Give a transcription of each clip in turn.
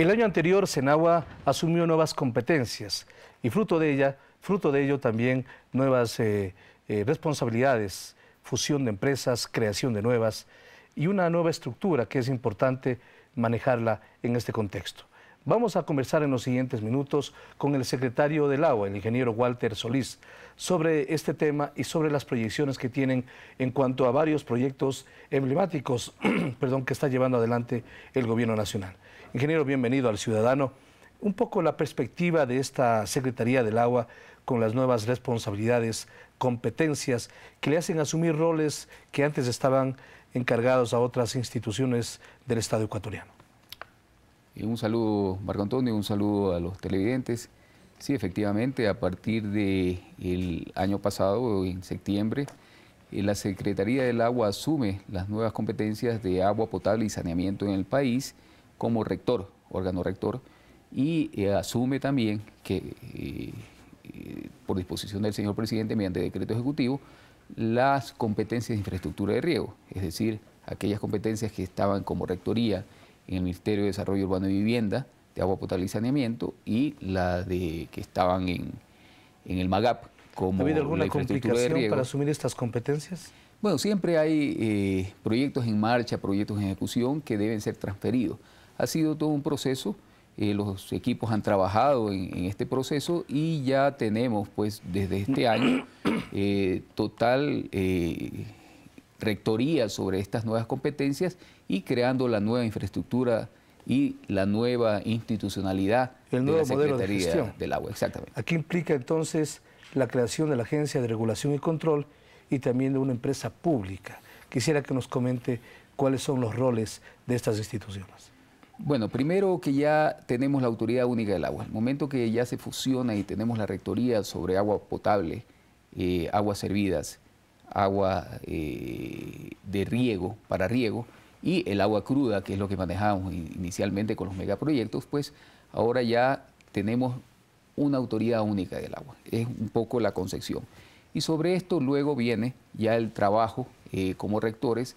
El año anterior, Senagua asumió nuevas competencias y fruto de, ella, fruto de ello también nuevas eh, eh, responsabilidades, fusión de empresas, creación de nuevas y una nueva estructura que es importante manejarla en este contexto. Vamos a conversar en los siguientes minutos con el secretario del agua, el ingeniero Walter Solís, sobre este tema y sobre las proyecciones que tienen en cuanto a varios proyectos emblemáticos perdón, que está llevando adelante el gobierno nacional. Ingeniero, bienvenido al ciudadano. Un poco la perspectiva de esta Secretaría del Agua con las nuevas responsabilidades, competencias que le hacen asumir roles que antes estaban encargados a otras instituciones del Estado ecuatoriano un saludo, Marco Antonio, un saludo a los televidentes. Sí, efectivamente, a partir del año pasado, en septiembre, eh, la Secretaría del Agua asume las nuevas competencias de agua potable y saneamiento en el país como rector, órgano rector, y eh, asume también que, eh, por disposición del señor presidente, mediante decreto ejecutivo, las competencias de infraestructura de riego, es decir, aquellas competencias que estaban como rectoría en el Ministerio de Desarrollo Urbano y Vivienda, de Agua Potable y Saneamiento, y la de que estaban en, en el MAGAP. Como ¿Ha habido alguna complicación para asumir estas competencias? Bueno, siempre hay eh, proyectos en marcha, proyectos en ejecución que deben ser transferidos. Ha sido todo un proceso, eh, los equipos han trabajado en, este proceso y ya tenemos, pues, desde este año, eh, total rectoría sobre estas nuevas competencias y creando la nueva infraestructura y la nueva institucionalidad El nuevo de la Secretaría modelo de gestión. del Agua. Exactamente. Aquí implica entonces la creación de la Agencia de Regulación y Control y también de una empresa pública. Quisiera que nos comente cuáles son los roles de estas instituciones. Bueno, primero que ya tenemos la Autoridad Única del Agua. Al momento que ya se fusiona y tenemos la Rectoría sobre agua potable, eh, aguas servidas, agua eh, de riego, para riego, y el agua cruda, que es lo que manejábamos inicialmente con los megaproyectos, pues ahora ya tenemos una autoridad única del agua. Es un poco la concepción. Y sobre esto luego viene ya el trabajo eh, como rectores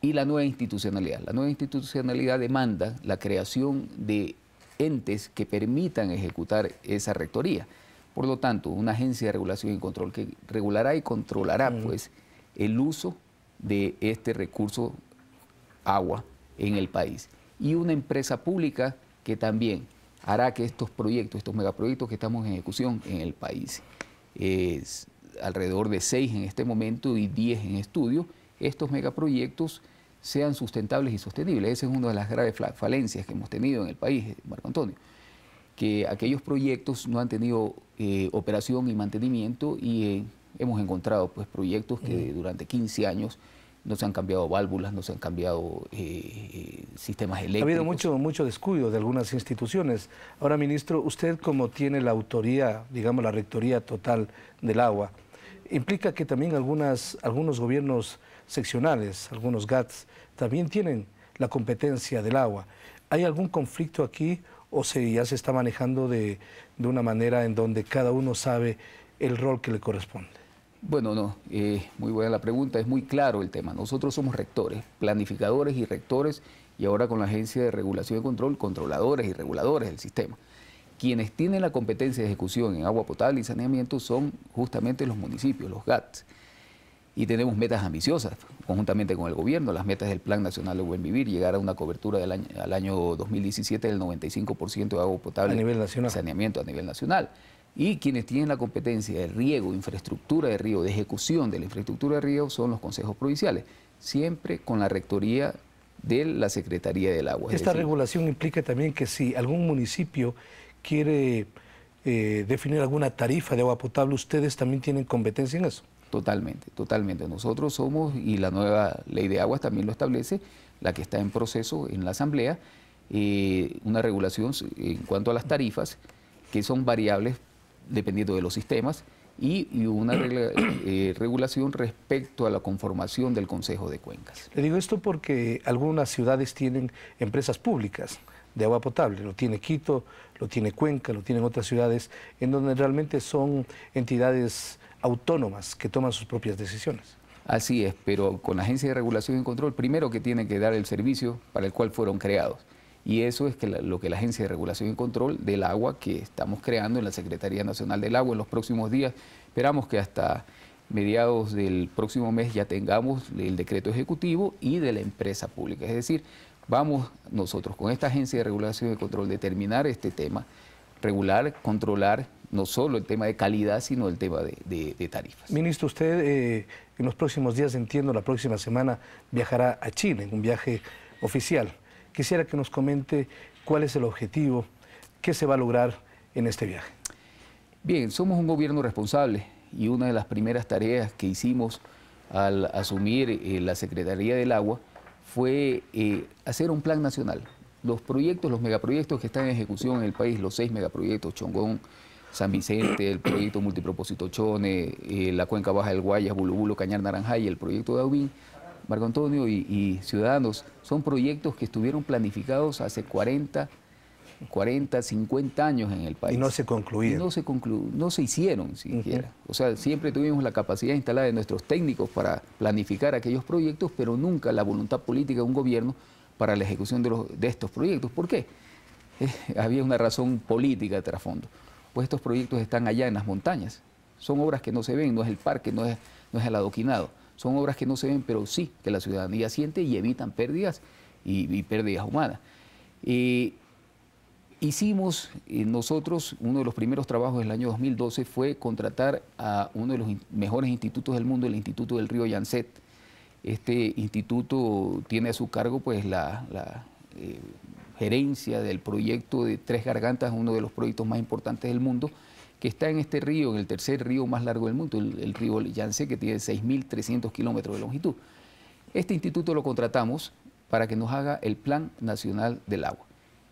y la nueva institucionalidad. La nueva institucionalidad demanda la creación de entes que permitan ejecutar esa rectoría. Por lo tanto, una agencia de regulación y control que regulará y controlará pues, el uso de este recurso agua en el país. Y una empresa pública que también hará que estos proyectos, estos megaproyectos que estamos en ejecución en el país, alrededor de seis en este momento y diez en estudio, estos megaproyectos sean sustentables y sostenibles. Esa es una de las graves falencias que hemos tenido en el país, Marco Antonio, que aquellos proyectos no han tenido eh, operación y mantenimiento y eh, hemos encontrado pues, proyectos que eh. durante 15 años no se han cambiado válvulas, no se han cambiado eh, eh, sistemas eléctricos. Ha habido mucho, mucho descuido de algunas instituciones. Ahora, ministro, usted como tiene la autoría, digamos la rectoría total del agua, implica que también algunas, algunos gobiernos seccionales, algunos GATS, también tienen la competencia del agua. ¿Hay algún conflicto aquí o se, ya se está manejando de una manera en donde cada uno sabe el rol que le corresponde? Bueno, no, eh, muy buena la pregunta, es muy claro el tema. Nosotros somos rectores, planificadores y rectores, y ahora con la Agencia de Regulación y Control, controladores y reguladores del sistema. Quienes tienen la competencia de ejecución en agua potable y saneamiento son justamente los municipios, los GATS. Y tenemos metas ambiciosas, conjuntamente con el gobierno, las metas del Plan Nacional de Buen Vivir, llegar a una cobertura al año 2017 del 95% de agua potable y saneamiento a nivel nacional. Y quienes tienen la competencia de riego, infraestructura de riego, de ejecución de la infraestructura de riego son los consejos provinciales, siempre con la rectoría de la Secretaría del Agua. Esta regulación implica también que si algún municipio quiere eh, definir alguna tarifa de agua potable, ustedes también tienen competencia en eso. Totalmente, totalmente. Nosotros somos, y la nueva ley de aguas también lo establece, la que está en proceso en la Asamblea, eh, una regulación en cuanto a las tarifas, que son variables dependiendo de los sistemas, y, una eh, regulación respecto a la conformación del Consejo de Cuencas. Le digo esto porque algunas ciudades tienen empresas públicas de agua potable, lo tiene Quito, lo tiene Cuenca, lo tienen otras ciudades, en donde realmente son entidades autónomas que toman sus propias decisiones. Así es, pero con la Agencia de Regulación y Control, primero que tienen que dar el servicio para el cual fueron creados. Y eso es que lo que la Agencia de Regulación y Control del Agua que estamos creando en la Secretaría Nacional del Agua en los próximos días, esperamos que hasta mediados del próximo mes ya tengamos el decreto ejecutivo y de la empresa pública. Es decir, vamos nosotros con esta Agencia de Regulación y Control determinar este tema, regular, controlar no solo el tema de calidad, sino el tema de, tarifas. Ministro, usted eh, en los próximos días, entiendo, la próxima semana viajará a China en un viaje oficial. Quisiera que nos comente cuál es el objetivo, qué se va a lograr en este viaje. Bien, somos un gobierno responsable y una de las primeras tareas que hicimos al asumir eh, la Secretaría del Agua fue eh, hacer un plan nacional. Los proyectos, los megaproyectos que están en ejecución en el país, los seis megaproyectos, Chongón, San Vicente, el proyecto multipropósito Chone, eh, la cuenca baja del Guayas, Bulubulo, Cañar y el proyecto de Aubín, Marco Antonio y, Ciudadanos, son proyectos que estuvieron planificados hace 40, 40, 50 años en el país. Y no se concluyeron. no, se no se hicieron siquiera. O sea, siempre tuvimos la capacidad instalada de nuestros técnicos para planificar aquellos proyectos, pero nunca la voluntad política de un gobierno para la ejecución de, estos proyectos. ¿Por qué? Eh, había una razón política de trasfondo. Pues estos proyectos están allá en las montañas. Son obras que no se ven, no es el parque, no no es el adoquinado. Son obras que no se ven, pero sí, que la ciudadanía siente y evitan pérdidas y, pérdidas humanas. Eh, hicimos eh, nosotros, uno de los primeros trabajos del año 2012 fue contratar a uno de los mejores institutos del mundo, el Instituto del Río Yancet. Este instituto tiene a su cargo pues la, eh, gerencia del proyecto de Tres Gargantas, uno de los proyectos más importantes del mundo que está en este río, en el tercer río más largo del mundo, el, río Yangtze, que tiene 6.300 kilómetros de longitud. Este instituto lo contratamos para que nos haga el Plan Nacional del Agua.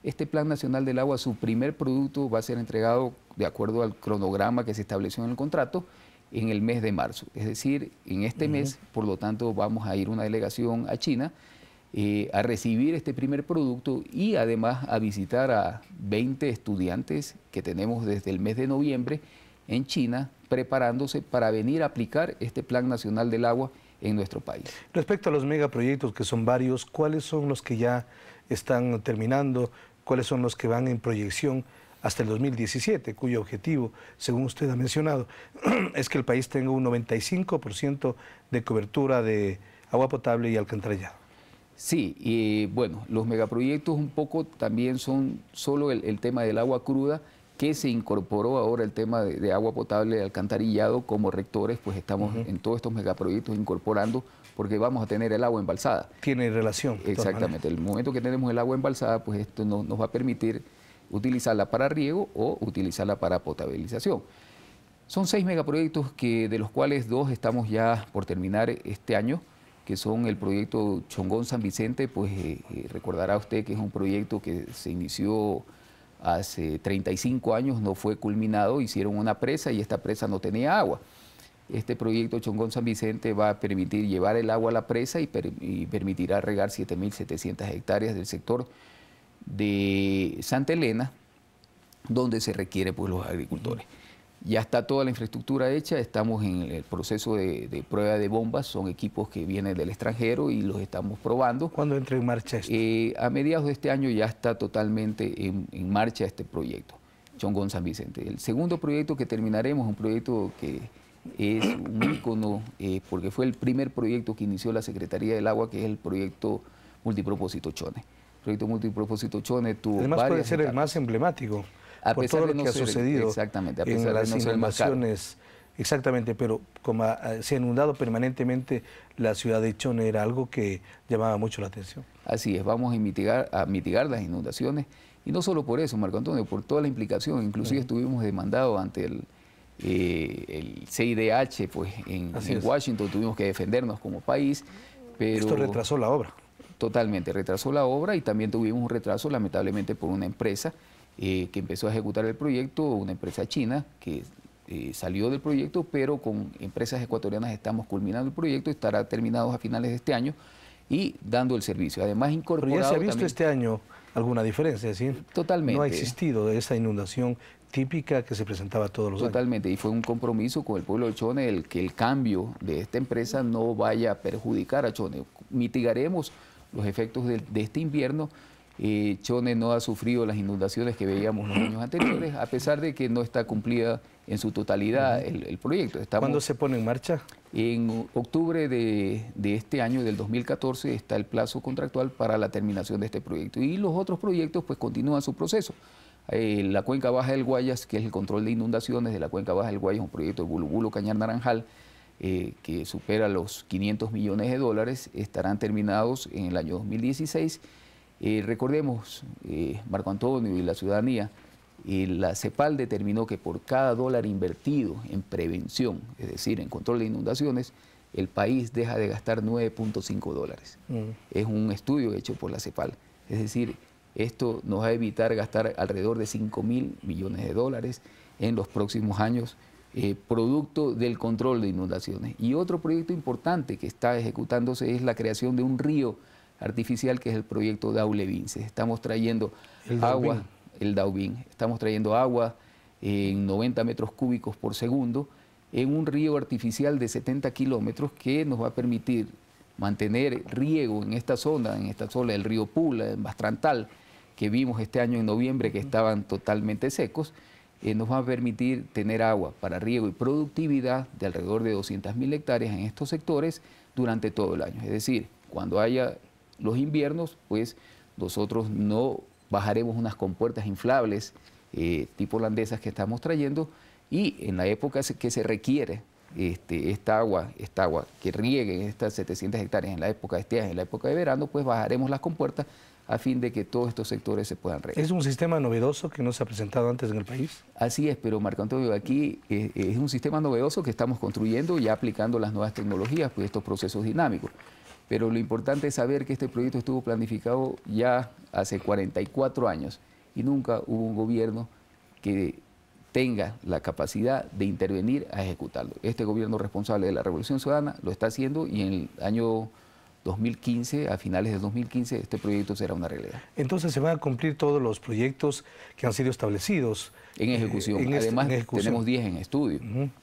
Este Plan Nacional del Agua, su primer producto va a ser entregado de acuerdo al cronograma que se estableció en el contrato en el mes de marzo. Es decir, en este mes, por lo tanto, vamos a ir una delegación a China eh, a recibir este primer producto y además a visitar a 20 estudiantes que tenemos desde el mes de noviembre en China preparándose para venir a aplicar este Plan Nacional del Agua en nuestro país. Respecto a los megaproyectos, que son varios, ¿cuáles son los que ya están terminando? ¿Cuáles son los que van en proyección? hasta el 2017, cuyo objetivo, según usted ha mencionado, es que el país tenga un 95% de cobertura de agua potable y alcantarillado. Sí, y bueno, los megaproyectos un poco también son solo el, tema del agua cruda, que se incorporó ahora el tema de, agua potable, de alcantarillado, como rectores, pues estamos en todos estos megaproyectos incorporando porque vamos a tener el agua embalsada. Tiene relación. Exactamente, el momento que tenemos el agua embalsada, pues esto no, nos va a permitir utilizarla para riego o utilizarla para potabilización. Son seis megaproyectos que, de los cuales dos estamos ya por terminar este año que son el proyecto Chongón San Vicente, pues eh, eh, recordará usted que es un proyecto que se inició hace 35 años, no fue culminado, hicieron una presa y esta presa no tenía agua. Este proyecto Chongón San Vicente va a permitir llevar el agua a la presa y, permitirá regar 7.700 hectáreas del sector de Santa Elena, donde se requiere pues, los agricultores. Ya está toda la infraestructura hecha, estamos en el proceso de, prueba de bombas, son equipos que vienen del extranjero y los estamos probando. ¿Cuándo entra en marcha esto? Eh, a mediados de este año ya está totalmente en, marcha este proyecto, Chongón San Vicente. El segundo proyecto que terminaremos un proyecto que es un ícono, eh, porque fue el primer proyecto que inició la Secretaría del Agua, que es el proyecto multipropósito Chone. proyecto multipropósito Chone tuvo Además puede ser el más emblemático por todo lo que ha sucedido exactamente, a en las inundaciones. Exactamente, pero como ah, se ha inundado permanentemente la ciudad de Chone era algo que llamaba mucho la atención. Así es, vamos a mitigar, a mitigar las inundaciones y no solo por eso, Marco Antonio, por toda la implicación. Inclusive estuvimos demandados ante el, CIDH, eh, pues en, Washington tuvimos que defendernos como país. Esto retrasó la obra. Totalmente, retrasó la obra y también tuvimos un retraso lamentablemente por una empresa eh, que empezó a ejecutar el proyecto, una empresa china que eh, salió del proyecto, pero con empresas ecuatorianas estamos culminando el proyecto, estará terminado a finales de este año y dando el servicio. Además, incorporado... ya se ha visto este año alguna diferencia, Totalmente. no ha existido esa inundación típica que se presentaba todos los Totalmente. años. Totalmente, y fue un compromiso con el pueblo de Chone el que el cambio de esta empresa no vaya a perjudicar a Chone. Mitigaremos los efectos de este invierno Chone no ha sufrido las inundaciones que veíamos los años anteriores, a pesar de que no está cumplida en su totalidad el, proyecto. ¿Cuándo se pone en marcha? En octubre de, este año, del 2014, está el plazo contractual para la terminación de este proyecto. Y los otros proyectos pues continúan su proceso. Eh, la cuenca baja del Guayas, que es el control de inundaciones de la cuenca baja del Guayas, un proyecto de Bulubulo, Cañar Naranjal, eh, que supera los 500 millones de dólares, estarán terminados en el año 2016 eh, recordemos, eh, Marco Antonio y la ciudadanía, eh, la CEPAL determinó que por cada dólar invertido en prevención, es decir, en control de inundaciones, el país deja de gastar 9.5 dólares. Mm. Es un estudio hecho por la CEPAL. Es decir, esto nos va a evitar gastar alrededor de 5 mil millones de dólares en los próximos años, producto del control de inundaciones. Y otro proyecto importante que está ejecutándose es la creación de un río artificial, que es el proyecto Daulé-Vince... Estamos trayendo agua, el Daubin, estamos trayendo agua eh, en 90 metros cúbicos por segundo en un río artificial de 70 kilómetros que nos va a permitir mantener riego en esta zona, en esta zona del río Pula, en Bastrantal, que vimos este año en noviembre que estaban totalmente secos, eh, nos va a permitir tener agua para riego y productividad de alrededor de 200.000 hectáreas en estos sectores durante todo el año. Es decir, cuando haya los inviernos, pues nosotros no bajaremos unas compuertas inflables eh, tipo holandesas que estamos trayendo y en la época que se requiere este, esta agua, esta agua que riegue estas 700 hectáreas en la época de este año, en la época de verano, pues bajaremos las compuertas a fin de que todos estos sectores se puedan regar. ¿Es un sistema novedoso que no se ha presentado antes en el país? Así es, pero Marco Antonio, aquí es, eh, es un sistema novedoso que estamos construyendo y aplicando las nuevas tecnologías, pues estos procesos dinámicos pero lo importante es saber que este proyecto estuvo planificado ya hace 44 años y nunca hubo un gobierno que tenga la capacidad de intervenir a ejecutarlo. Este gobierno responsable de la Revolución Ciudadana lo está haciendo y en el año 2015, a finales de 2015, este proyecto será una realidad. Entonces se van a cumplir todos los proyectos que han sido establecidos. En eh, ejecución. Este, Además, tenemos 10 en estudio,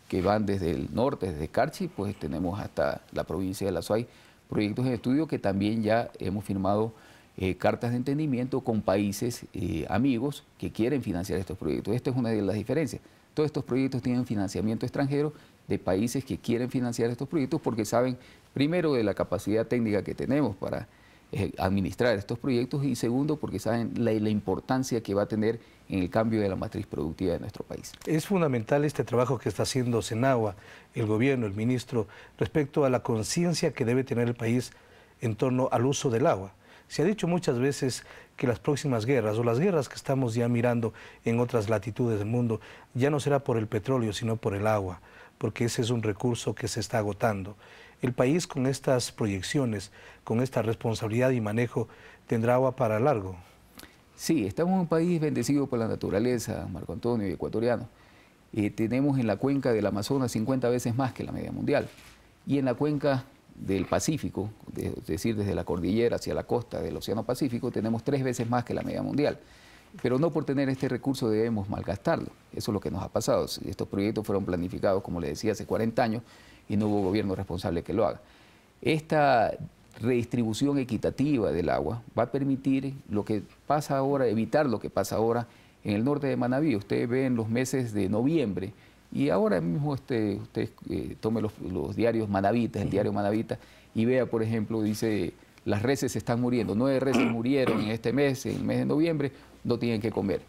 que van desde el norte, desde Carchi, pues tenemos hasta la provincia de La Suay, proyectos de estudio que también ya hemos firmado eh, cartas de entendimiento con países eh, amigos que quieren financiar estos proyectos. Esta es una de las diferencias. Todos estos proyectos tienen financiamiento extranjero de países que quieren financiar estos proyectos porque saben primero de la capacidad técnica que tenemos para eh, administrar estos proyectos y segundo porque saben la, importancia que va a tener en el cambio de la matriz productiva de nuestro país. Es fundamental este trabajo que está haciendo Senagua, el gobierno, el ministro, respecto a la conciencia que debe tener el país en torno al uso del agua. Se ha dicho muchas veces que las próximas guerras o las guerras que estamos ya mirando en otras latitudes del mundo ya no será por el petróleo, sino por el agua, porque ese es un recurso que se está agotando. El país con estas proyecciones, con esta responsabilidad y manejo, tendrá agua para largo. Sí, estamos en un país bendecido por la naturaleza, Marco Antonio, y ecuatoriano. Eh, tenemos en la cuenca del Amazonas 50 veces más que la media mundial. Y en la cuenca del Pacífico, es decir, desde la cordillera hacia la costa del Océano Pacífico, tenemos tres veces más que la media mundial pero no por tener este recurso debemos malgastarlo. Eso es lo que nos ha pasado. Estos proyectos fueron planificados, como le decía, hace 40 años y no hubo gobierno responsable que lo haga. Esta redistribución equitativa del agua va a permitir lo que pasa ahora, evitar lo que pasa ahora en el norte de Manaví. Ustedes ven los meses de noviembre y ahora mismo este, usted, usted eh, tome los, diarios manavitas, el diario manavita, y vea, por ejemplo, dice, las reses están muriendo. Nueve reses murieron en este mes, en el mes de noviembre, no tienen que comer.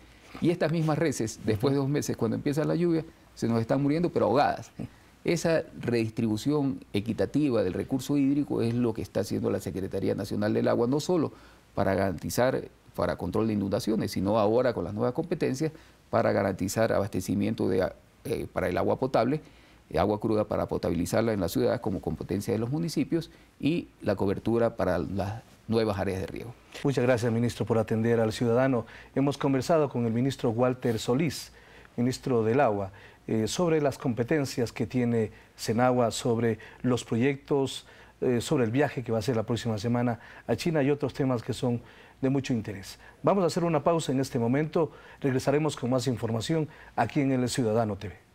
Y estas mismas reses, después de dos meses, cuando empieza la lluvia, se nos están muriendo, pero ahogadas. Esa redistribución equitativa del recurso hídrico es lo que está haciendo la Secretaría Nacional del Agua, no solo para garantizar, para control de inundaciones, sino ahora con las nuevas competencias para garantizar abastecimiento de, eh, para el agua potable eh, agua cruda para potabilizarla en la ciudad como competencia de los municipios y la cobertura para las nuevas áreas de riego. Muchas gracias, ministro, por atender al ciudadano. Hemos conversado con el ministro Walter Solís, ministro del Agua, eh, sobre las competencias que tiene Senagua, sobre los proyectos, eh, sobre el viaje que va a hacer la próxima semana a China y otros temas que son de mucho interés. Vamos a hacer una pausa en este momento, regresaremos con más información aquí en El Ciudadano TV.